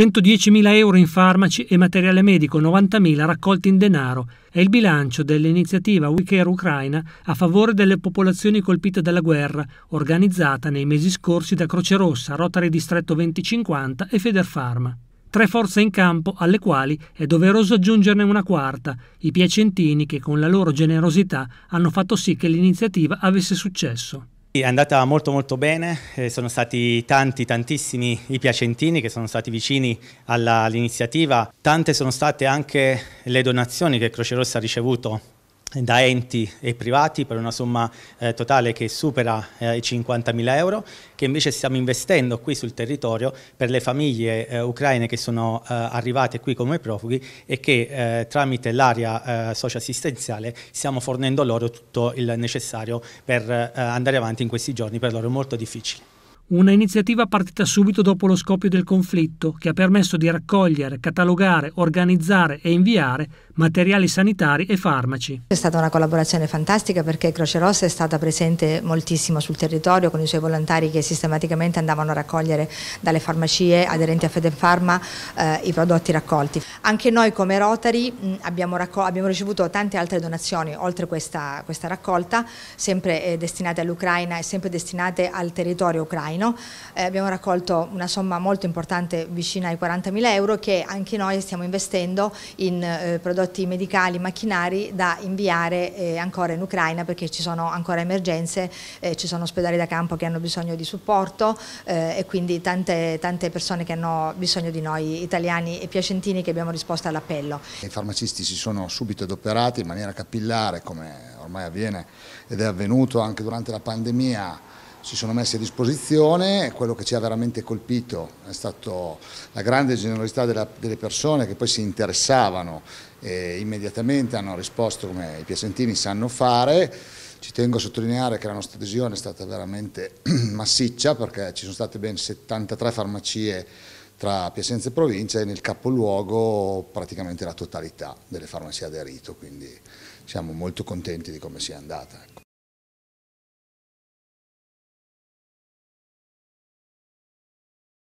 110.000 euro in farmaci e materiale medico, 90.000 raccolti in denaro è il bilancio dell'iniziativa Wicare Ucraina a favore delle popolazioni colpite dalla guerra, organizzata nei mesi scorsi da Croce Rossa, Rotary Distretto 2050 e Federfarma. Tre forze in campo alle quali è doveroso aggiungerne una quarta, i piacentini che con la loro generosità hanno fatto sì che l'iniziativa avesse successo. È andata molto molto bene, eh, sono stati tanti tantissimi i piacentini che sono stati vicini all'iniziativa, tante sono state anche le donazioni che Croce Rossa ha ricevuto da enti e privati per una somma eh, totale che supera eh, i 50.000 euro, che invece stiamo investendo qui sul territorio per le famiglie eh, ucraine che sono eh, arrivate qui come profughi e che eh, tramite l'area eh, socioassistenziale stiamo fornendo loro tutto il necessario per andare avanti in questi giorni per loro molto difficili. Una iniziativa partita subito dopo lo scoppio del conflitto che ha permesso di raccogliere, catalogare, organizzare e inviare materiali sanitari e farmaci. È stata una collaborazione fantastica perché Croce Rossa è stata presente moltissimo sul territorio con i suoi volontari che sistematicamente andavano a raccogliere dalle farmacie aderenti a Fedenfarma eh, i prodotti raccolti. Anche noi come Rotary mh, mm, abbiamo, abbiamo, ricevuto tante altre donazioni oltre questa, questa raccolta, sempre eh, destinate all'Ucraina e sempre destinate al territorio ucraino meno, eh, abbiamo raccolto una somma molto importante vicina ai 40.000 euro che anche noi stiamo investendo in eh, prodotti medicali, macchinari da inviare eh, ancora in Ucraina perché ci sono ancora emergenze, eh, ci sono ospedali da campo che hanno bisogno di supporto eh, e quindi tante, tante persone che hanno bisogno di noi, italiani e piacentini che abbiamo risposto all'appello. I farmacisti si sono subito adoperati in maniera capillare come ormai avviene ed è avvenuto anche durante la pandemia si sono messi a disposizione, quello che ci ha veramente colpito è stata la grande generosità della, delle persone che poi si interessavano e immediatamente hanno risposto come i piacentini sanno fare. Ci tengo a sottolineare che la nostra adesione è stata veramente massiccia perché ci sono state ben 73 farmacie tra Piacenza e provincia e nel capoluogo praticamente la totalità delle farmacie aderito, quindi siamo molto contenti di come sia andata. Ecco.